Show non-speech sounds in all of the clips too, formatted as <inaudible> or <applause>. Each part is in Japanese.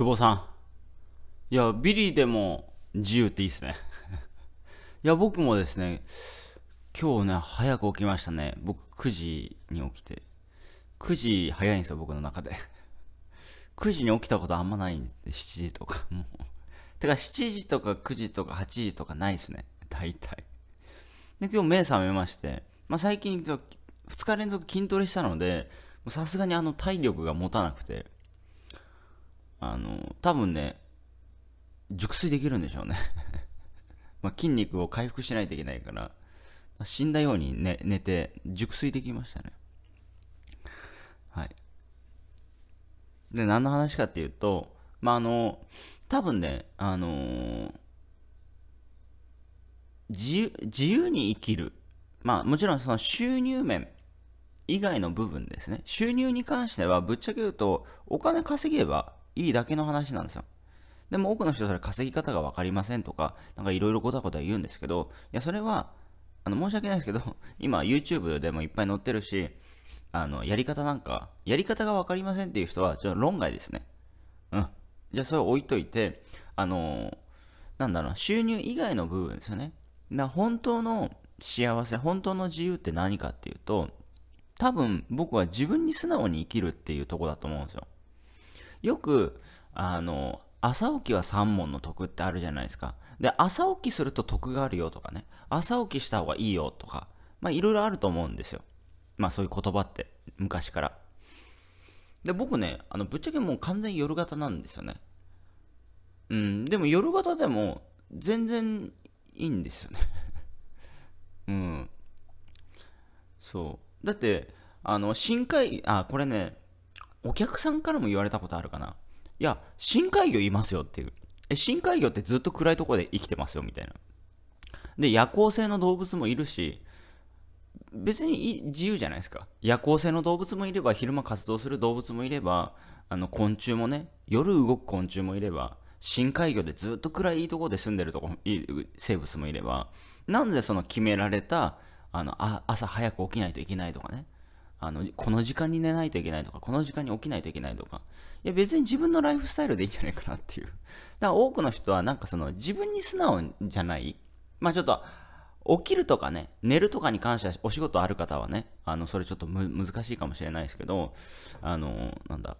久保さん。いや、ビリーでも自由っていいっすね。<laughs> いや、僕もですね、今日ね、早く起きましたね。僕9時に起きて。9時早いんですよ、僕の中で。9時に起きたことあんまないんで、7時とか。もう。てか、7時とか9時とか8時とかないっすね。大体。で、今日目覚めまして、まあ、最近、2日連続筋トレしたので、さすがにあの体力が持たなくて、あの、多分ね、熟睡できるんでしょうね <laughs> ま筋肉を回復しないといけないから、死んだように寝寝て、熟睡できましたね。はい。で、何の話かっていうと、まあ、あの、多分ね、あのー、自由に生きる。まあ、もちろんその収入面以外の部分ですね。収入に関しては、ぶっちゃけ言うと、お金稼げばいいだけの話なんですよ。でも多くの人それ稼ぎ方が分かりませんとか、なんかいろいろごたごた言うんですけど、いや、それは、あの、申し訳ないですけど、<laughs> 今 YouTube でもいっぱい載ってるし、あの、やり方なんか、やり方が分かりませんっていう人は、ちょっと論外ですね。うん。じゃあそれを置いといて、あのなんだろう、収入以外の部分ですよね。な、本当の幸せ、本当の自由って何かっていうと、多分僕は自分に素直に生きるっていうとこだと思うんですよ。よく、あの、朝起きは三問の徳ってあるじゃないですか。で、朝起きすると徳があるよとかね、朝起きした方がいいよとか、まあいろいろあると思うんですよ。まあそういう言葉って昔から。で、僕ね、あの、ぶっちゃけもう完全夜型なんですよね。うん、でも夜型でも全然いいんですよね <laughs> うん。そう。だって、あの、深海、あ、これね、お客さんからも言われたことあるかな。いや、深海魚いますよっていう。え、深海魚ってずっと暗いとこで生きてますよみたいな。で、夜行性の動物もいるし、別に自由じゃないですか。夜行性の動物もいれば、昼間活動する動物もいれば、あの昆虫もね、夜動く昆虫もいれば、深海魚でずっと暗いとこで住んでるとこ生物もいれば、なんでその決められたあの朝早く起きないといけないとかね、あの、この時間に寝ないといけないとか、この時間に起きないといけないとか、いや別に自分のライフスタイルでいいんじゃないかなっていう。だから多くの人はなんかその自分に素直じゃない、まあちょっと、起きるとかね、寝るとかに関してはお仕事ある方はね、あの、それちょっと難しいかもしれないですけど、あの、なんだ、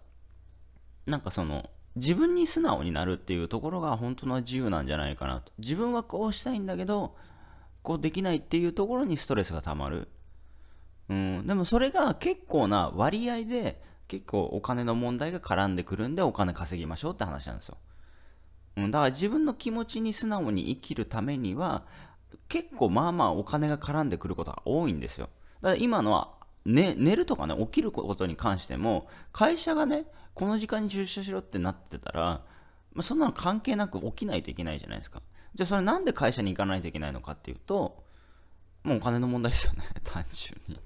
なんかその、自分に素直になるっていうところが本当の自由なんじゃないかなと。自分はこうしたいんだけど、こうできないっていうところにストレスがたまる。うん、でもそれが結構な割合で結構お金の問題が絡んでくるんでお金稼ぎましょうって話なんですよ、うん、だから自分の気持ちに素直に生きるためには結構まあまあお金が絡んでくることが多いんですよだから今のは、ね、寝るとかね起きることに関しても会社がねこの時間に出社しろってなってたら、まあ、そんなの関係なく起きないといけないじゃないですかじゃあそれなんで会社に行かないといけないのかっていうともうお金の問題ですよね <laughs> 単純に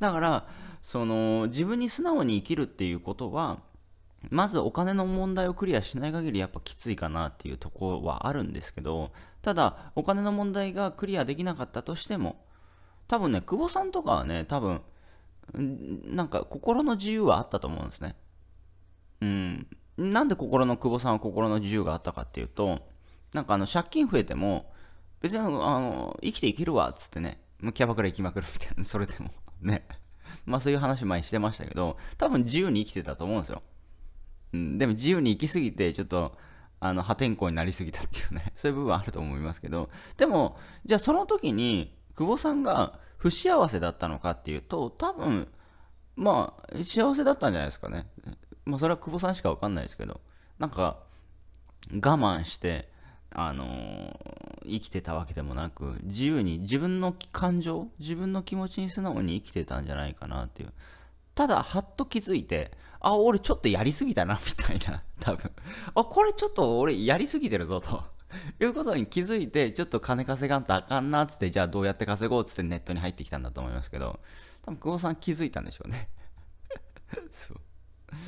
だからその自分に素直に生きるっていうことはまずお金の問題をクリアしない限りやっぱきついかなっていうところはあるんですけどただお金の問題がクリアできなかったとしても多分ね久保さんとかはね多分なんか心の自由はあったと思うんですねうんなんで心の久保さんは心の自由があったかっていうとなんかあの借金増えても別にあの生きていけるわっつってねもうキャバクラ行きまくるみたいな、<laughs> それでもね。まあそういう話前してましたけど、多分自由に生きてたと思うんですよ。うん、でも自由に生きすぎて、ちょっと、あの、破天荒になりすぎたっていうね、<laughs> そういう部分あると思いますけど、でも、じゃあその時に、久保さんが不幸せだったのかっていうと、多分、まあ、幸せだったんじゃないですかね。まあそれは久保さんしかわかんないですけど、なんか、我慢して、あの生きてたわけでもなく自由に自分の感情自分の気持ちに素直に生きてたんじゃないかなっていうただはっと気づいてあ俺ちょっとやりすぎたな <laughs> みたいな多分あこれちょっと俺やりすぎてるぞということに気づいてちょっと金稼がんとあかんなっつってじゃあどうやって稼ごうっつってネットに入ってきたんだと思いますけど多分久保さん気づいたんでしょうね <laughs> そうだか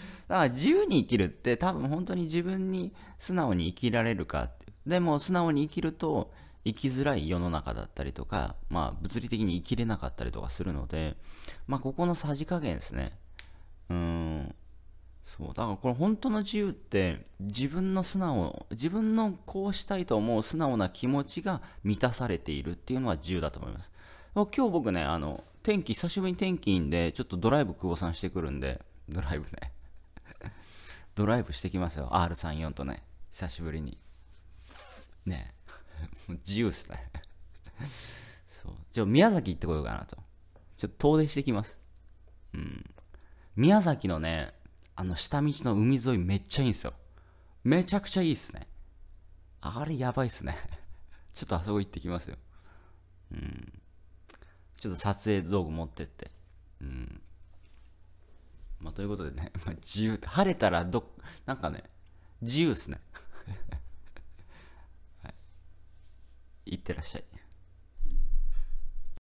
ら自由に生きるって多分本当に自分に素直に生きられるかってでも素直に生きると生きづらい世の中だったりとか、まあ物理的に生きれなかったりとかするので、まあここのさじ加減ですね。うーん。そう、だからこれ本当の自由って自分の素直、自分のこうしたいと思う素直な気持ちが満たされているっていうのは自由だと思います。今日僕ね、あの、天気、久しぶりに天気いいんで、ちょっとドライブ久保さんしてくるんで、ドライブね。ドライブしてきますよ。R34 とね、久しぶりに。ね <laughs> 自由っすね <laughs> そう。じゃあ、宮崎行ってこようかなと。ちょっと遠出してきます。うん。宮崎のね、あの、下道の海沿いめっちゃいいんすよ。めちゃくちゃいいっすね。あれやばいっすね。<laughs> ちょっとあそこ行ってきますよ。うん。ちょっと撮影道具持ってって。うん。まあ、ということでね、まあ、自由って、晴れたらどっ、なんかね、自由っすね。いってらっしゃい。